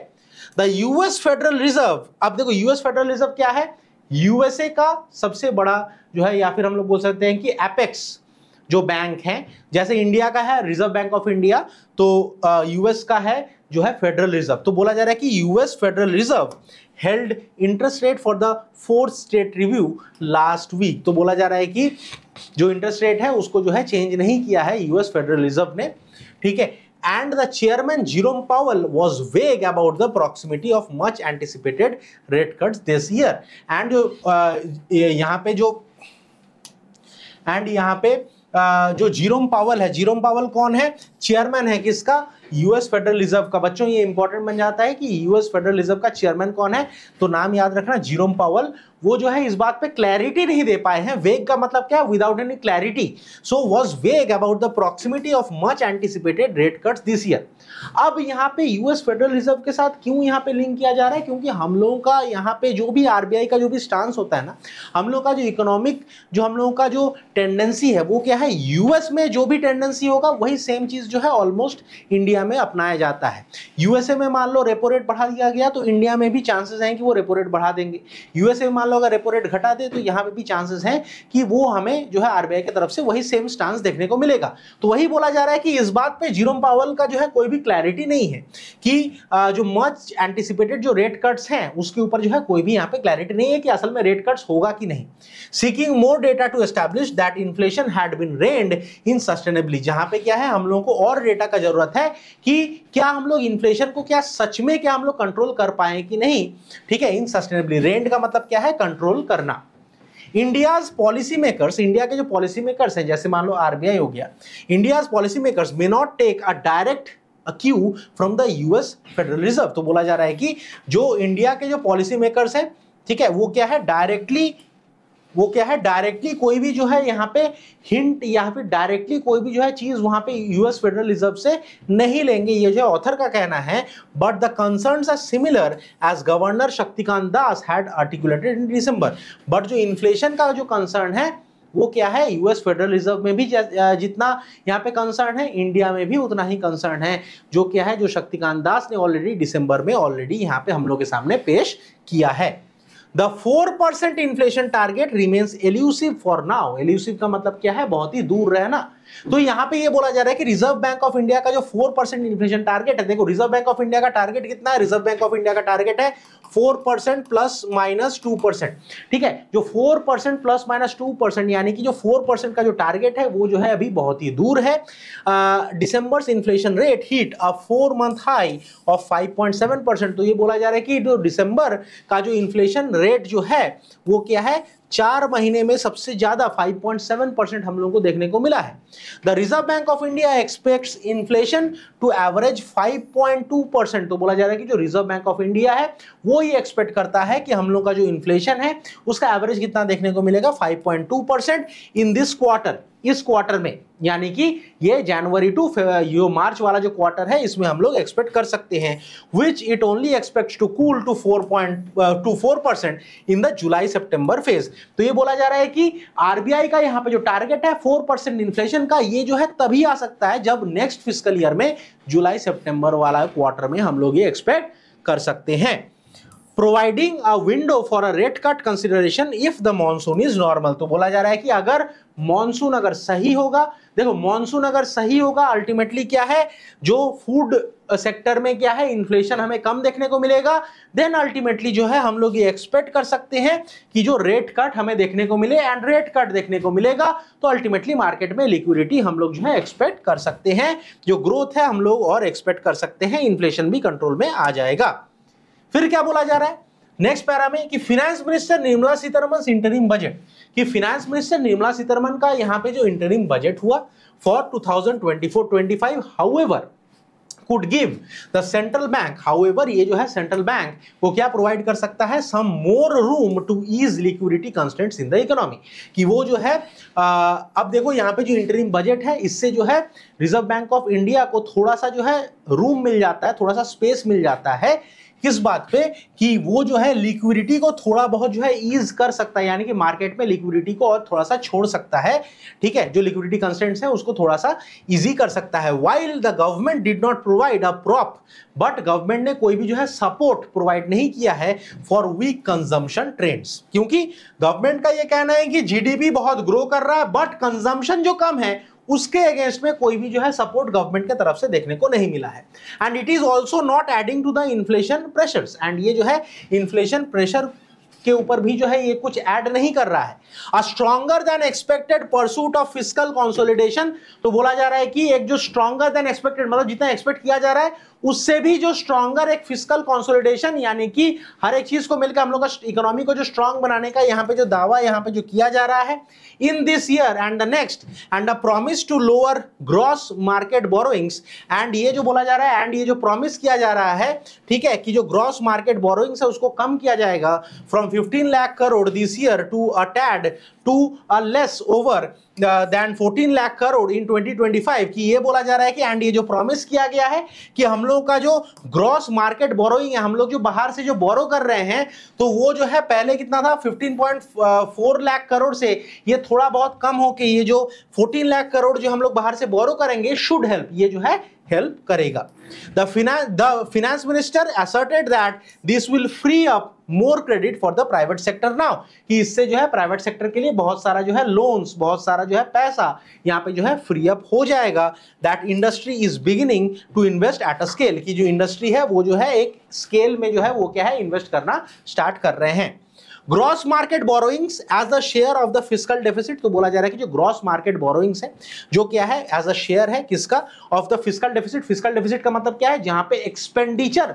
द यूएस फेडरल रिजर्व अब देखो यूएस फेडरल रिजर्व क्या है यूएसए का सबसे बड़ा जो है या फिर हम लोग बोल सकते हैं कि एपेक्स जो बैंक है जैसे इंडिया का है रिजर्व बैंक ऑफ इंडिया तो यूएस का है जो है फेडरल रिजर्व तो बोला जा रहा है कि US Federal Reserve held interest rate for the fourth straight review last week तो बोला जा रहा है कि जो इंटरेस्ट रेट है उसको जो है चेंज नहीं किया है यूएस फेडरल रिजर्व ने ठीक है and the chairman Jerome Powell was vague about the proximity of much anticipated rate cuts this year and uh, यहाँ पे जो and यहाँ पे जो जीरोम पावल है जीरोम पावल कौन है चेयरमैन है किसका यूएस फेडरल रिजर्व का बच्चों ये इंपॉर्टेंट बन जाता है कि यूएस फेडरल रिजर्व का चेयरमैन कौन है तो नाम याद रखना जीरोम पावल वो जो है इस बात पे क्लैरिटी नहीं दे पाए हैं वेग का मतलब क्या है without any clarity so was vague about the proximity of much anticipated rate cuts this year अब यहाँ पे यूएस फेडरल रिजर्व के साथ क्यों यहाँ पे लिंक किया जा रहा है क्योंकि हम लोगों का यहाँ पे जो भी आरबीआई का जो भी स्टांस होता है ना हम लोग का जो इकोनॉमिक जो हम लोगों का जो टेंडेंसी है वो क्या है यूएस में जो भी टेंडेंसी होगा वही सेम चीज़ जो है ऑलमोस्ट इंडिया में अपनाया जाता है यूएसए में मान लो रेपो रेट बढ़ा दिया गया तो इंडिया में भी चांसेस हैं कि वो रेपो रेट बढ़ा देंगे यूएसए में मान लो अगर रेपो रेट घटा दे तो यहाँ पे भी चांसेस हैं कि वो हमें जो है आरबीआई की तरफ से वही सेम स्टांस देखने को मिलेगा तो वही बोला जा रहा है कि इस बात पर जीरो पावल का जो है कोई भी क्लैरिटी नहीं है कि जो मच एंटिसिपेटेड जो रेट कट्स हैं उसके ऊपर जो है कोई भी यहाँ पे क्लैरिटी नहीं है कि असल में रेट कट्स होगा कि नहीं seeking more data to establish that inflation had been reined in sustainably जहाँ पे क्या है हम लोगों को और डेटा का जरूरत है कि क्या हम लोग इन्फ्लेशन को क्या सच में क्या हम लोग कंट्रोल कर पाए कि नहीं ठीक है इन सस्टेनेबली रेंड का मतलब क्या है कंट्रोल करना इंडियाज पॉलिसी मेकर्स इंडिया के जो पॉलिसी मेकर्स हैं जैसे मान लो आरबीआई हो गया India's policy makers may not take a direct cue from the US Federal Reserve तो बोला जा रहा है कि जो इंडिया के जो पॉलिसी मेकर्स हैं ठीक है वो क्या है डायरेक्टली वो क्या है डायरेक्टली कोई भी जो है यहाँ पे हिंट या फिर डायरेक्टली कोई भी जो है चीज वहां पे यूएस फेडरल रिजर्व से नहीं लेंगे ये जो है ऑथर का कहना है but the concerns are similar as governor Shaktikanta Das had articulated in December but जो इन्फ्लेशन का जो कंसर्न है वो क्या है यूएस फेडरल रिजर्व में भी जितना यहाँ पे कंसर्न है इंडिया में भी उतना ही कंसर्न है जो क्या है जो शक्तिकांत दास ने ऑलरेडी दिसंबर में ऑलरेडी यहाँ पे हम लोग के सामने पेश किया है the four percent inflation target remains elusive for now elusive का मतलब क्या है बहुत ही दूर रहना तो यहां पे ये बोला जा रहा है कि रिजर्व बैंक ऑफ इंडिया का जो फोर परसेंट इन्फ्लेशन टारगेट है देखो रिजर्व बैंक ऑफ इंडिया का टारगेट कितना है रिजर्व बैंक ऑफ इंडिया का टारगेट है four percent plus minus two percent ठीक है जो four percent plus minus two percent यानी कि जो फोर परसेंट का जो टारगेट है वो जो है अभी बहुत ही दूर है December's inflation rate hit a four month high of five point seven percent तो ये बोला जा रहा है कि जो डिसम्बर का जो इन्फ्लेशन रेट जो है वो क्या है चार महीने में सबसे ज्यादा 5.7 परसेंट हम लोगों को देखने को मिला है the Reserve Bank of India expects inflation to average 5.2 percent तो बोला जा रहा है कि जो रिजर्व बैंक ऑफ इंडिया है वो ये एक्सपेक्ट करता है कि हम लोग का जो इन्फ्लेशन है उसका एवरेज कितना देखने को मिलेगा फाइव इन दिस क्वार्टर इस क्वार्टर में यानी कि ये जनवरी टू यो मार्च वाला जो क्वार्टर है इसमें हम लोग एक्सपेक्ट कर सकते हैं which it only expect to cool to four point two four percent in the July September phase तो ये बोला जा रहा है कि आरबीआई का यहाँ पे जो टारगेट है फोर परसेंट इन्फ्लेशन का ये जो है तभी आ सकता है जब नेक्स्ट फिजिकल ईयर में जुलाई सेप्टेम्बर वाला क्वार्टर में हम लोग ये एक्सपेक्ट कर सकते हैं providing a window for a rate cut consideration if the monsoon is normal तो बोला जा रहा है कि अगर मॉनसून अगर सही होगा देखो मॉनसून अगर सही होगा अल्टीमेटली क्या है जो फूड सेक्टर में क्या है इन्फ्लेशन हमें कम देखने को मिलेगा देन अल्टीमेटली जो है हम लोग ये एक्सपेक्ट कर सकते हैं कि जो रेट कट हमें देखने को मिले एंड रेट कट देखने को मिलेगा तो अल्टीमेटली मार्केट में लिक्विडिटी हम लोग जो है एक्सपेक्ट कर सकते हैं जो ग्रोथ है हम लोग और एक्सपेक्ट कर सकते हैं इन्फ्लेशन भी कंट्रोल में आ जाएगा फिर क्या बोला जा रहा है नेक्स्ट पैरा में कि finance minister Nirmala Sitharaman interim budget कि फिनेंस मिनिस्टर निर्मला सीतारमन का यहाँ पे जो इंटरिम बजट हुआ for 2024-25 however could give the central bank however ये जो है सेंट्रल बैंक वो क्या प्रोवाइड कर सकता है some more room to ease liquidity constraints in the economy कि वो जो है आ, अब देखो यहाँ पे जो इंटरिम बजट है इससे जो है रिजर्व बैंक ऑफ इंडिया को थोड़ा सा जो है रूम मिल जाता है थोड़ा सा स्पेस मिल जाता है किस बात पे कि वो जो है लिक्विडिटी को थोड़ा बहुत जो है ईज कर सकता है यानी कि मार्केट में लिक्विडिटी को और थोड़ा सा छोड़ सकता है ठीक है जो लिक्विडिटी कंसेंट है उसको थोड़ा सा ईजी कर सकता है while the government did not provide a prop but government ने कोई भी जो है सपोर्ट प्रोवाइड नहीं किया है फॉर वीक कंजम्पशन ट्रेंड्स क्योंकि गवर्नमेंट का यह कहना है कि जीडीपी बहुत ग्रो कर रहा है बट कंजम्पशन जो कम है उसके अगेंस्ट में कोई भी जो है सपोर्ट गवर्नमेंट के तरफ से देखने को नहीं मिला है and it is also not adding to the inflation pressures and ये जो है इन्फ्लेशन प्रेशर के ऊपर भी जो है ये कुछ ऐड नहीं कर रहा है a stronger than expected pursuit of physical consolidation तो बोला जा रहा है कि एक जो स्ट्रॉगर देन एक्सपेक्टेड मतलब जितना एक्सपेक्ट किया जा रहा है उससे भी जो स्ट्रॉगर एक फिजिकल कॉन्सोलिडेशन यानी कि हर एक चीज को मिलकर हम लोग का इकोनॉमी को जो स्ट्रांग बनाने का यहाँ पे जो दावा यहाँ पे जो किया जा रहा है in this year and the next and a promise to lower gross market borrowings and ये जो बोला जा रहा है एंड ये जो प्रॉमिस किया जा रहा है ठीक है कि जो ग्रॉस मार्केट बोरोइंग्स है उसको कम किया जाएगा from fifteen lakh crore this year to a tad to a less over than fourteen lakh crore in 2025 कि ये बोला जा रहा है कि एंड ये जो प्रॉमिस किया गया है कि हम लोगों का जो ग्रॉस मार्केट बोरोइंग है हम लोग जो बाहर से जो बोरो कर रहे हैं तो वो जो है पहले कितना था 15.4 लाख करोड़ से ये थोड़ा बहुत कम हो के ये जो 14 लाख करोड़ जो हम लोग बाहर से बोरो करेंगे शुड हेल्प ये जो है हेल्प करेगा द फिना the finance minister asserted that this will free up more credit for the private sector now कि इससे जो है प्राइवेट सेक्टर के लिए बहुत सारा जो है लोन्स बहुत सारा जो है पैसा यहाँ पे जो है फ्री अप हो जाएगा that industry is beginning to invest at a scale कि जो इंडस्ट्री है वो जो है एक स्केल में जो है वो क्या है इन्वेस्ट करना स्टार्ट कर रहे हैं gross market borrowings as a share of the physical deficit तो बोला जा रहा है कि जो ग्रॉस मार्केट बोरोइंग्स है जो क्या है एज अ शेयर है किसका of the physical deficit physical deficit का मतलब क्या है जहां पे एक्सपेंडिचर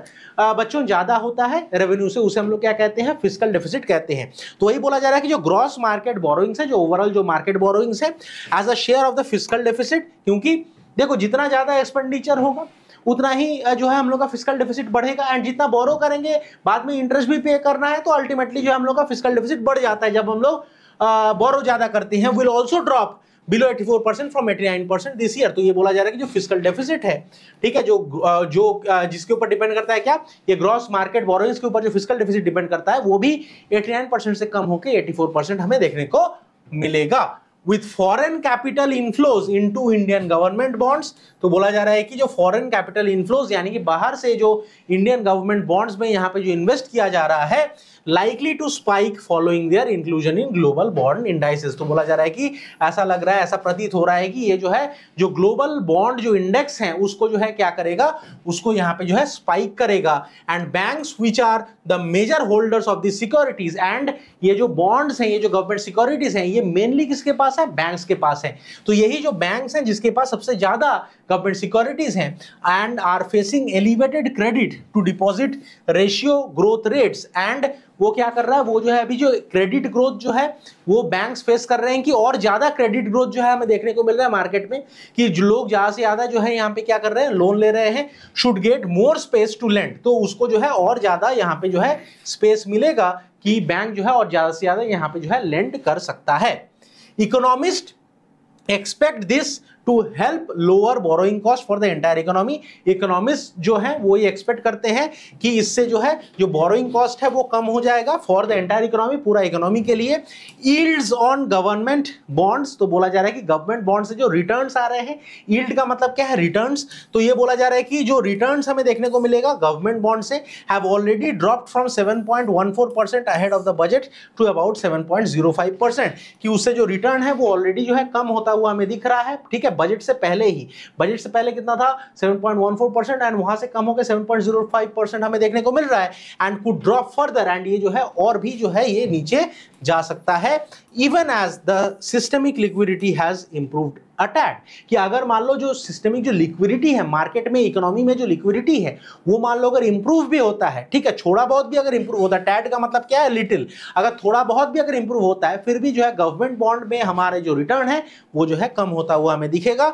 बच्चों ज्यादा होता है रेवेन्यू से उसे हम लोग क्या कहते हैं फिजिकल डेफिसिट कहते हैं तो वही बोला जा रहा है कि जो ग्रॉस मार्केट बोरोइंग्स है जो ओवरऑल जो मार्केट बोरोइंग्स है as a share of the physical deficit क्योंकि देखो जितना ज्यादा एक्सपेंडिचर होगा उतना ही जो है हम लोग का फिजिकल डेफिसिट बढ़ेगा एंड जितना बोरो करेंगे बाद में इंटरेस्ट भी पे करना है तो अल्टीमेटली जो है हम लोग का फिजिकल डिफिसिट बढ़ जाता है जब हम लोग बोरो ज़्यादा करते हैं will also drop below 84 percent from 89 percent this year तो ये बोला जा रहा है कि जो फिजिकल डेफिसिट है ठीक है जो जो जिसके ऊपर डिपेंड करता है क्या ये ग्रॉस मार्केट बोरोइंग्स के ऊपर जो फिजिकल डेफिसिट डिपेंड करता है वो भी 89 परसेंट से कम होकर 84 परसेंट हमें देखने को मिलेगा with foreign capital inflows into Indian government bonds तो बोला जा रहा है कि जो फॉरेन कैपिटल इन्फ्लोज यानी कि बाहर से जो इंडियन गवर्नमेंट बॉन्ड्स में यहाँ पे जो इन्वेस्ट किया जा रहा है likely to spike following their inclusion in global bond indices तो बोला जा रहा है कि ऐसा लग रहा है ऐसा प्रतीत हो रहा है कि ये जो है जो ग्लोबल बॉन्ड जो इंडेक्स है उसको जो है क्या करेगा उसको यहाँ पे जो है स्पाइक करेगा and bank which are the major holders of the securities and ये जो बॉन्ड्स हैं ये जो गवर्नमेंट सिक्योरिटीज हैं ये मेनली किसके पास है बैंक्स के पास है तो यही जो बैंक्स हैं जिसके पास सबसे ज़्यादा गवर्नमेंट सिक्योरिटीज हैं and are facing elevated credit to deposit ratio growth rates and वो क्या कर रहा है वो जो है अभी जो क्रेडिट ग्रोथ जो है वो बैंक्स फेस कर रहे हैं कि और ज़्यादा क्रेडिट ग्रोथ जो है हमें देखने को मिल रहा है मार्केट में कि लोग ज़्यादा से ज़्यादा जो है यहाँ पे क्या कर रहे हैं लोन ले रहे हैं should get more space to lend तो उसको जो है और ज़्यादा यहाँ पे जो है स्पेस मिलेगा कि बैंक जो है और ज़्यादा से ज़्यादा यहाँ पे जो है लेंड कर सकता है economist expect this to help lower borrowing cost for the entire economy economist जो है वो ये एक्सपेक्ट करते हैं कि इससे जो है जो बोरोइंग कॉस्ट है वो कम हो जाएगा फॉर द एंटायर इकोनॉमी पूरा इकोनॉमी के लिए ईल्ड्स ऑन गवर्नमेंट बॉन्ड्स तो बोला जा रहा है कि गवर्नमेंट बॉन्ड्स से जो रिटर्न आ रहे हैं ईल्ड का मतलब क्या है रिटर्न तो ये बोला जा रहा है कि जो रिटर्न हमें देखने को मिलेगा गवर्नमेंट बॉन्ड से have already dropped from seven point one four percent ahead of the budget to about seven point zero five percent कि उससे जो रिटर्न है वो ऑलरेडी जो है कम होता हुआ हमें दिख रहा है ठीक है बजट से पहले ही बजट से पहले कितना था 7.14 परसेंट एंड वहां से कम होकर 7.05 परसेंट हमें देखने को मिल रहा है and could drop further and ये जो है और भी जो है ये नीचे जा सकता है even as the systemic liquidity has improved a tad कि अगर मान लो जो सिस्टमिक जो लिक्विडिटी है मार्केट में इकोनॉमी में जो लिक्विडिटी है वो मान लो अगर इंप्रूव भी होता है ठीक है थोड़ा बहुत भी अगर इंप्रूव होता है टैट का मतलब क्या है लिटिल अगर थोड़ा बहुत भी अगर इंप्रूव होता है फिर भी जो है गवर्नमेंट बॉन्ड में हमारे जो रिटर्न है वो जो है कम होता हुआ हमें दिखेगा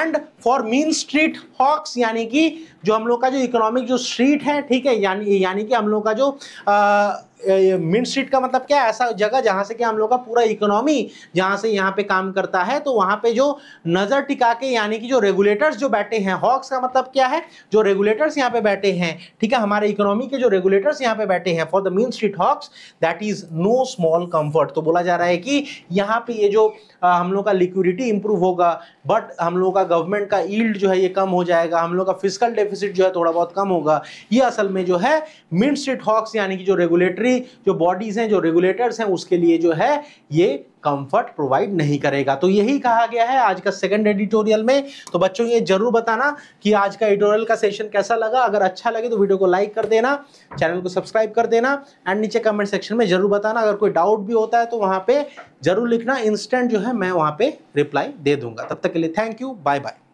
and for Mint Street hawks यानी कि जो हम लोग का जो इकोनॉमिक जो स्ट्रीट है ठीक है यानी यानी कि हम लोग का जो आ, मिड स्ट्रीट का मतलब क्या ऐसा जगह जहाँ से कि हम लोग का पूरा इकोनॉमी जहाँ से यहाँ पे काम करता है तो वहाँ पे जो नज़र टिका के यानी कि जो रेगुलेटर्स जो बैठे हैं हॉक्स का मतलब क्या है जो रेगुलेटर्स यहाँ पे बैठे हैं ठीक है हमारे इकोनॉमी के जो रेगुलेटर्स यहाँ पे बैठे हैं for the Main Street hawks that is no small comfort तो बोला जा रहा है कि यहाँ पे ये जो हम लोग का लिक्विडिटी इंप्रूव होगा बट हम लोग का गवर्नमेंट का ईल्ड जो है ये कम हो जाएगा हम लोग का फिजिकल डेफिसिट जो है थोड़ा बहुत कम होगा ये असल में जो है मिन स्ट्रीट हॉक्स यानी कि जो रेगुलेटरी जो बॉडीज़ हैं जो रेगुलेटर्स हैं उसके लिए जो है ये कंफर्ट प्रोवाइड नहीं करेगा तो यही कहा गया है आज का सेकंड एडिटोरियल में तो बच्चों ये जरूर बताना कि आज का एडिटोरियल का सेशन कैसा लगा अगर अच्छा लगे तो वीडियो को लाइक कर देना चैनल को सब्सक्राइब कर देना एंड नीचे कमेंट सेक्शन में जरूर बताना अगर कोई डाउट भी होता है तो वहाँ पर जरूर लिखना इंस्टेंट जो है मैं वहाँ पर रिप्लाई दे दूंगा तब तक के लिए थैंक यू बाय बाय